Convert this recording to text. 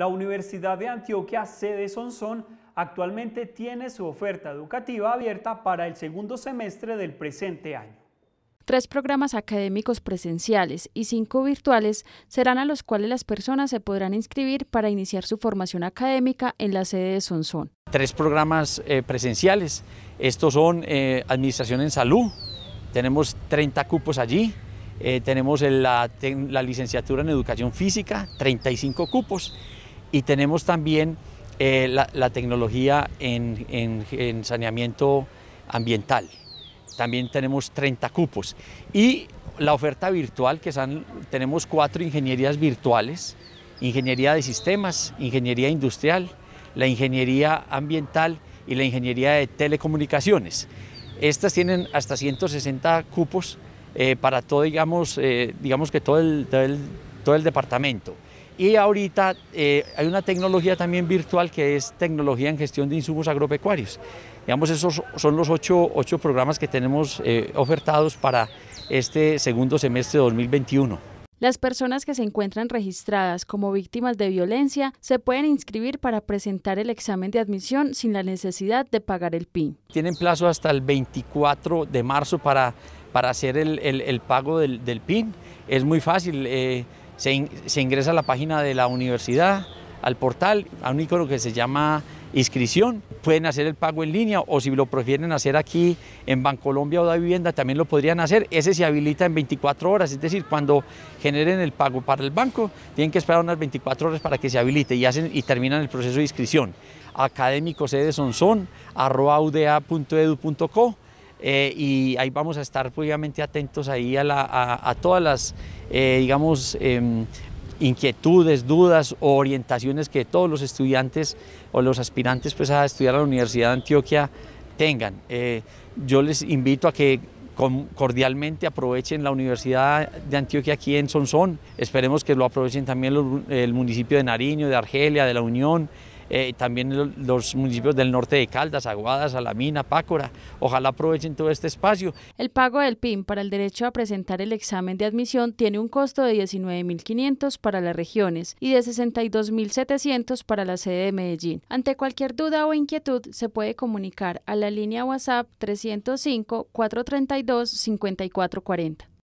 La Universidad de Antioquia, sede Sonsón, actualmente tiene su oferta educativa abierta para el segundo semestre del presente año. Tres programas académicos presenciales y cinco virtuales serán a los cuales las personas se podrán inscribir para iniciar su formación académica en la sede de Sonsón. Tres programas eh, presenciales, estos son eh, Administración en Salud, tenemos 30 cupos allí, eh, tenemos la, la licenciatura en Educación Física, 35 cupos, y tenemos también eh, la, tecnología en, saneamiento ambiental. También tenemos 30 cupos. Y la oferta virtual, que son, tenemos cuatro ingenierías virtuales, ingeniería de sistemas, ingeniería industrial, la ingeniería ambiental y la ingeniería de telecomunicaciones. Estas tienen hasta 160 cupos eh, para todo, digamos, eh, digamos que todo el, todo el departamento. Y ahorita eh, hay una tecnología también virtual que es tecnología en gestión de insumos agropecuarios. Digamos, esos son los ocho, programas que tenemos eh, ofertados para este segundo semestre de 2021. Las personas que se encuentran registradas como víctimas de violencia se pueden inscribir para presentar el examen de admisión sin la necesidad de pagar el PIN. Tienen plazo hasta el 24 de marzo para, para hacer el, pago del, PIN. Es muy fácil. Eh, se, ingresa a la página de la universidad, al portal, a un icono que se llama inscripción. Pueden hacer el pago en línea o si lo prefieren hacer aquí en Bancolombia o Da Vivienda también lo podrían hacer. Ese se habilita en 24 horas, es decir, cuando generen el pago para el banco, tienen que esperar unas 24 horas para que se habilite y, hacen, y terminan el proceso de inscripción. Académico eh, y ahí vamos a estar obviamente atentos ahí a, todas las, eh, em, inquietudes, dudas o orientaciones que todos los estudiantes o los aspirantes pues, a estudiar a la Universidad de Antioquia tengan. Eh, yo les invito a que cordialmente aprovechen la Universidad de Antioquia aquí en Sonsón. Esperemos que lo aprovechen también el municipio de Nariño, de Argelia, de La Unión, eh, también los municipios del norte de Caldas, Aguadas, Salamina, Pácora. Ojalá aprovechen todo este espacio. El pago del PIN para el derecho a presentar el examen de admisión tiene un costo de 19.500 para las regiones y de 62.700 para la sede de Medellín. Ante cualquier duda o inquietud, se puede comunicar a la línea WhatsApp 305 432 5440.